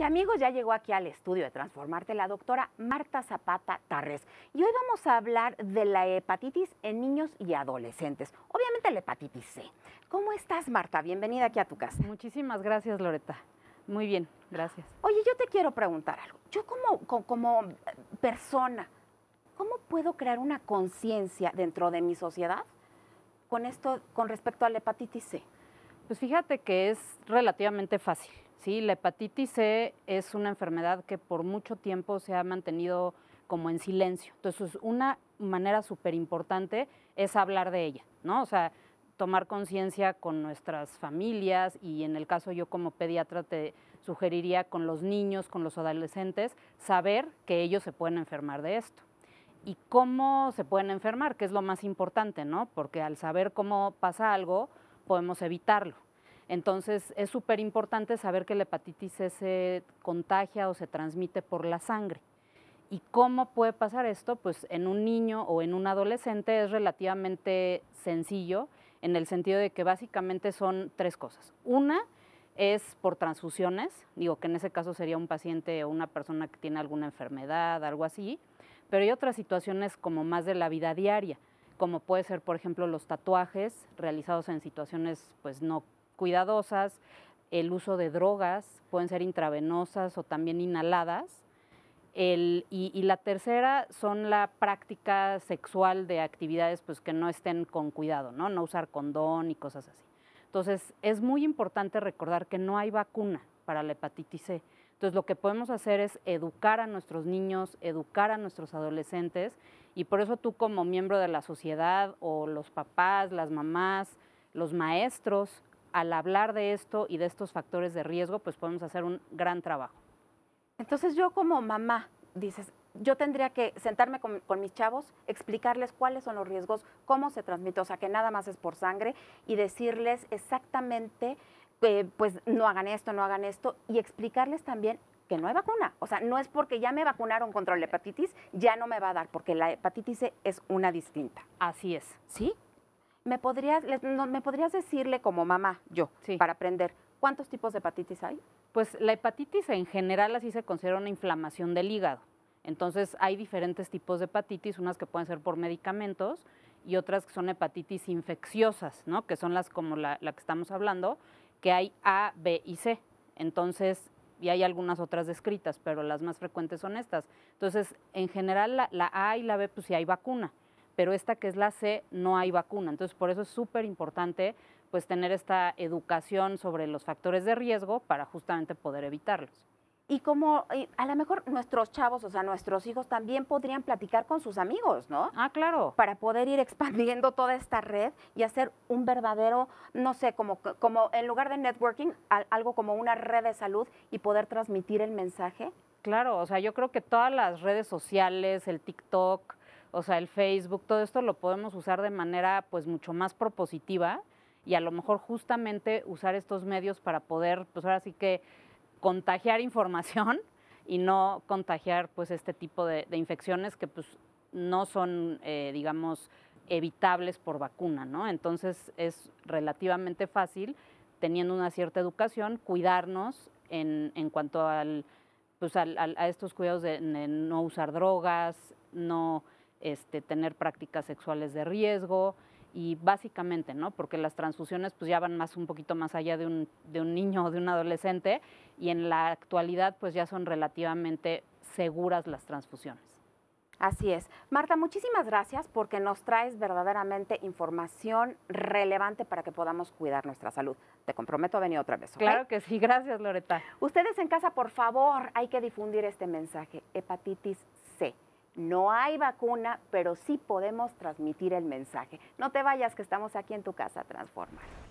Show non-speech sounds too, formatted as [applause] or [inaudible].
Mi amigo ya llegó aquí al estudio de Transformarte, la doctora Marta Zapata Tarres. Y hoy vamos a hablar de la hepatitis en niños y adolescentes. Obviamente la hepatitis C. ¿Cómo estás, Marta? Bienvenida aquí a tu casa. Muchísimas gracias, Loreta. Muy bien, gracias. Oye, yo te quiero preguntar algo. Yo como, como persona, ¿cómo puedo crear una conciencia dentro de mi sociedad con esto, con respecto a la hepatitis C? Pues fíjate que es relativamente fácil. Sí, la hepatitis C es una enfermedad que por mucho tiempo se ha mantenido como en silencio. Entonces, una manera súper importante es hablar de ella, ¿no? O sea, tomar conciencia con nuestras familias y en el caso yo como pediatra te sugeriría con los niños, con los adolescentes, saber que ellos se pueden enfermar de esto. Y cómo se pueden enfermar, que es lo más importante, ¿no? Porque al saber cómo pasa algo, podemos evitarlo. Entonces es súper importante saber que la hepatitis C se contagia o se transmite por la sangre. ¿Y cómo puede pasar esto? Pues en un niño o en un adolescente es relativamente sencillo en el sentido de que básicamente son tres cosas. Una es por transfusiones, digo que en ese caso sería un paciente o una persona que tiene alguna enfermedad, algo así, pero hay otras situaciones como más de la vida diaria, como puede ser por ejemplo los tatuajes realizados en situaciones pues no cuidadosas, el uso de drogas, pueden ser intravenosas o también inhaladas. El, y, la tercera son la práctica sexual de actividades pues, que no estén con cuidado, ¿no? no usar condón y cosas así. Entonces, es muy importante recordar que no hay vacuna para la hepatitis C. Entonces, lo que podemos hacer es educar a nuestros niños, educar a nuestros adolescentes, y por eso tú como miembro de la sociedad o los papás, las mamás, los maestros, al hablar de esto y de estos factores de riesgo, pues podemos hacer un gran trabajo. Entonces yo como mamá, dices, yo tendría que sentarme con, mis chavos, explicarles cuáles son los riesgos, cómo se transmite, o sea, que nada más es por sangre, y decirles exactamente, eh, pues no hagan esto, no hagan esto, y explicarles también que no hay vacuna. O sea, no es porque ya me vacunaron contra la hepatitis, ya no me va a dar, porque la hepatitis C es una distinta. Así es. ¿Sí? ¿me podrías, ¿me podrías decirle como mamá, yo, para aprender, cuántos tipos de hepatitis hay? Pues la hepatitis en general así se considera una inflamación del hígado. Entonces hay diferentes tipos de hepatitis, unas que pueden ser por medicamentos y otras que son hepatitis infecciosas, ¿no? que son las como la, que estamos hablando, que hay A, B y C. Entonces, y hay algunas otras descritas, pero las más frecuentes son estas. Entonces, en general la, la A y la B, pues sí hay vacuna pero esta que es la C no hay vacuna. Entonces, por eso es súper importante pues tener esta educación sobre los factores de riesgo para justamente poder evitarlos. Y como eh, a lo mejor nuestros chavos, o sea, nuestros hijos también podrían platicar con sus amigos, ¿no? Ah, claro. Para poder ir [laughs] expandiendo toda esta red y hacer un verdadero, no sé, como, como en lugar de networking, algo como una red de salud y poder transmitir el mensaje. Claro, o sea, yo creo que todas las redes sociales, el TikTok, o sea, el Facebook, todo esto lo podemos usar de manera pues mucho más propositiva y a lo mejor justamente usar estos medios para poder, pues ahora sí que contagiar información [laughs] y no contagiar pues este tipo de, infecciones que pues no son, eh, digamos, evitables por vacuna, ¿no? Entonces es relativamente fácil, teniendo una cierta educación, cuidarnos en, cuanto al, pues a estos cuidados de no usar drogas, no este, tener prácticas sexuales de riesgo y básicamente, ¿no? Porque las transfusiones pues ya van más un poquito más allá de un, niño o de un adolescente y en la actualidad pues ya son relativamente seguras las transfusiones. Así es. Marta, muchísimas gracias porque nos traes verdaderamente información relevante para que podamos cuidar nuestra salud. Te comprometo a venir otra vez. Claro que sí, gracias Loreta. Ustedes en casa, por favor, hay que difundir este mensaje. Hepatitis C no hay vacuna, pero sí podemos transmitir el mensaje. No te vayas, que estamos aquí en tu casa, transformar.